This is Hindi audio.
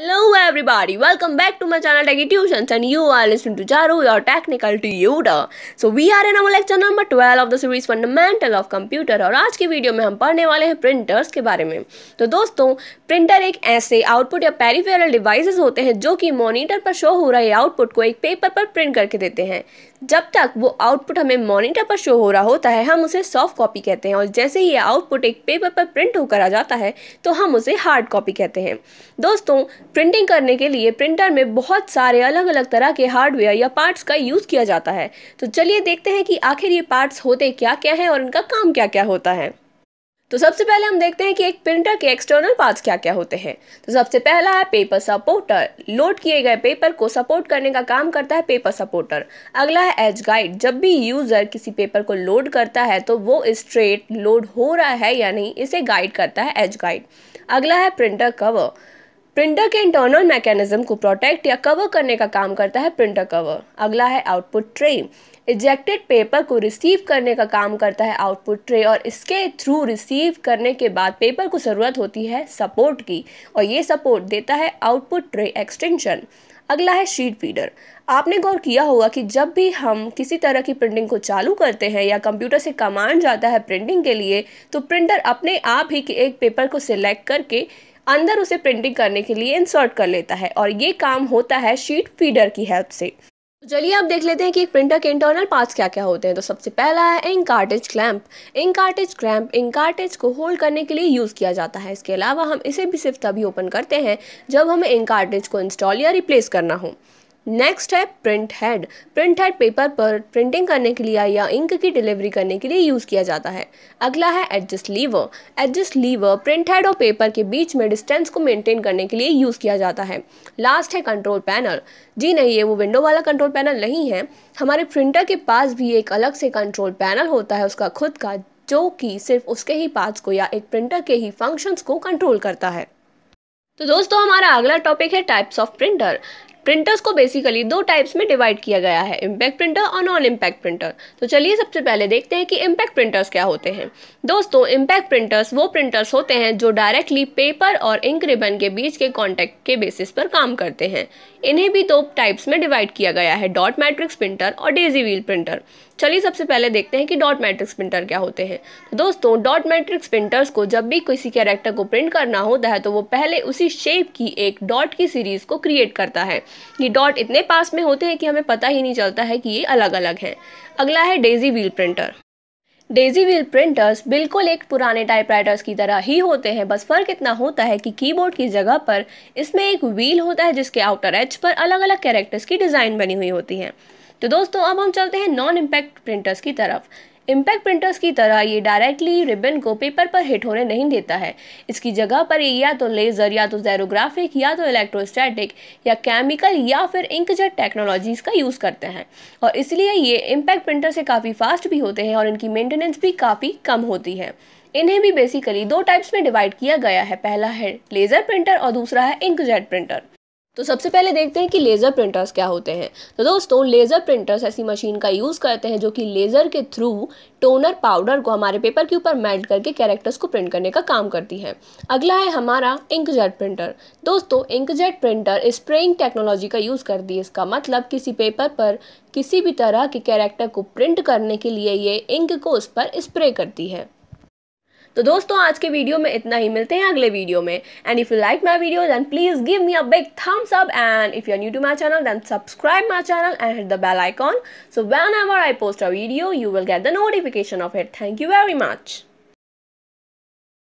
Hello everybody, welcome back to my channel Techie Tutions and you are listening to Jaru, your technical tutor. So we are in our lecture number 12 of the series Fundamental of Computer और आज की वीडियो में हम पढ़ने वाले हैं प्रिंटर्स के बारे में तो दोस्तों प्रिंटर एक ऐसे आउटपुट या पेरीफेरल डिवाइसेस होते हैं जो कि मॉनिटर पर शो हो रहे आउटपुट को एक पेपर पर प्रिंट करके देते हैं जब तक वो आउटपुट हमें मॉनिटर पर शो हो रहा होता है हम उसे सॉफ्ट कॉपी कहते हैं और जैसे ही ये आउटपुट एक पेपर पर प्रिंट होकर आ जाता है तो हम उसे हार्ड कॉपी कहते हैं दोस्तों प्रिंटिंग कर करने के लिए प्रिंटर में बहुत सारे अलग अलग तरह के हार्डवेयर या पार्ट्स का यूज़ किया जाता है तो चलिए देखते हैं कि आखिर ये पार्ट्स होते क्या क्या हैं और इनका काम क्या क्या होता है तो सबसे पहले हम देखते हैं कि एक प्रिंटर के एक्सटर्नल पार्ट्स क्या क्या होते हैं तो सबसे पहला है पेपर सपोर्टर लोड किए गए पेपर को सपोर्ट करने का काम करता है पेपर सपोर्टर अगला है एज गाइड जब भी यूज़र किसी पेपर को लोड करता है तो वो स्ट्रेट लोड हो रहा है या नहीं इसे गाइड करता है एज गाइड अगला है प्रिंटर कवर प्रिंटर के इंटरनल मैकेनिज्म को प्रोटेक्ट या कवर करने का काम करता है प्रिंटर कवर अगला है आउटपुट ट्रे इजेक्टेड पेपर को रिसीव करने का काम करता है आउटपुट ट्रे और इसके थ्रू रिसीव करने के बाद पेपर को ज़रूरत होती है सपोर्ट की और ये सपोर्ट देता है आउटपुट ट्रे एक्सटेंशन अगला है शीट फीडर आपने गौर किया होगा कि जब भी हम किसी तरह की प्रिंटिंग को चालू करते हैं या कंप्यूटर से कमांड जाता है प्रिंटिंग के लिए तो प्रिंटर अपने आप ही के एक पेपर को सिलेक्ट करके अंदर उसे प्रिंटिंग करने के लिए इंसर्ट कर लेता है और ये काम होता है शीट फीडर की हेल्प से तो चलिए अब देख लेते हैं कि एक प्रिंटर के इंटरनल पार्ट्स क्या क्या होते हैं तो सबसे पहला है ink cartridge clamp ink cartridge clamp ink cartridge को होल्ड करने के लिए यूज़ किया जाता है इसके अलावा हम इसे भी सिर्फ तभी ओपन करते हैं जब हमें इंक कार्टेज को इंस्टॉल या रिप्लेस करना हो नेक्स्ट है print head print head paper पर प्रिंटिंग करने के लिए या इंक की डिलीवरी करने के लिए यूज़ किया जाता है अगला है adjust lever adjust lever print head और पेपर के बीच में डिस्टेंस को मेंटेन करने के लिए यूज़ किया जाता है लास्ट है कंट्रोल पैनल जी नहीं ये वो विंडो वाला कंट्रोल पैनल नहीं है हमारे प्रिंटर के पास भी एक अलग से कंट्रोल पैनल होता है उसका खुद का जो कि सिर्फ उसके ही पार्ट्स को या एक प्रिंटर के ही फंक्शंस को कंट्रोल करता है तो दोस्तों हमारा अगला टॉपिक है टाइप्स ऑफ प्रिंटर प्रिंटर्स को बेसिकली दो टाइप्स में डिवाइड किया गया है इम्पैक्ट प्रिंटर और नॉन इम्पैक्ट प्रिंटर तो चलिए सबसे पहले देखते हैं कि इम्पैक्ट प्रिंटर्स क्या होते हैं दोस्तों इम्पैक्ट प्रिंटर्स वो प्रिंटर्स होते हैं जो डायरेक्टली पेपर और इंक रिबन के बीच के कॉन्टैक्ट के बेसिस पर काम करते हैं इन्हें भी दो टाइप्स में डिवाइड किया गया है डॉट मैट्रिक्स प्रिंटर और डेजी व्हील प्रिंटर चलिए सबसे पहले देखते हैं कि डॉट मैट्रिक्स प्रिंटर क्या होते हैं तो दोस्तों डॉट मैट्रिक्स प्रिंटर्स को जब भी किसी कैरेक्टर को प्रिंट करना होता है तो वो पहले उसी शेप की एक डॉट की सीरीज को क्रिएट करता है ये डॉट इतने पास में होते हैं कि हमें पता ही नहीं चलता है कि ये अलग अलग हैं अगला है daisy wheel printer daisy wheel printers बिल्कुल एक पुराने टाइपराइटर्स की तरह ही होते हैं बस फ़र्क इतना होता है कि कीबोर्ड की जगह पर इसमें एक व्हील होता है जिसके आउटर एच पर अलग अलग कैरेक्टर्स की डिज़ाइन बनी हुई होती है तो दोस्तों अब हम चलते हैं नॉन इम्पैक्ट प्रिंटर्स की तरफ इम्पैक्ट प्रिंटर्स की तरह ये डायरेक्टली रिबन को पेपर पर हिट होने नहीं देता है इसकी जगह पर ये या तो लेज़र या तो जैरोग्राफिक या तो इलेक्ट्रोस्टैटिक या केमिकल या फिर इंकजेट टेक्नोलॉजीज़ का यूज़ करते हैं और इसलिए ये इम्पैक्ट प्रिंटर से काफ़ी फास्ट भी होते हैं और इनकी मेंटेनेंस भी काफ़ी कम होती है इन्हें भी बेसिकली दो टाइप्स में डिवाइड किया गया है पहला है लेज़र प्रिंटर और दूसरा है इंकजेट प्रिंटर तो सबसे पहले देखते हैं कि लेज़र प्रिंटर्स क्या होते हैं तो दोस्तों लेज़र प्रिंटर्स ऐसी मशीन का यूज़ करते हैं जो कि लेज़र के थ्रू टोनर पाउडर को हमारे पेपर के ऊपर मेल्ट करके कैरेक्टर्स को प्रिंट करने का काम करती है अगला है हमारा इंकजेट प्रिंटर दोस्तों इंकजेट प्रिंटर स्प्रेइंग टेक्नोलॉजी का यूज़ करती है इसका मतलब किसी पेपर पर किसी भी तरह के कैरेक्टर को प्रिंट करने के लिए ये इंक को उस पर स्प्रे करती है तो दोस्तों आज के वीडियो में इतना ही मिलते हैं अगले वीडियो में and if you like my video then please give me a big thumbs up and if you are new to my channel then subscribe my channel and hit the bell icon whenever I post a video you will get the notification of it thank you very much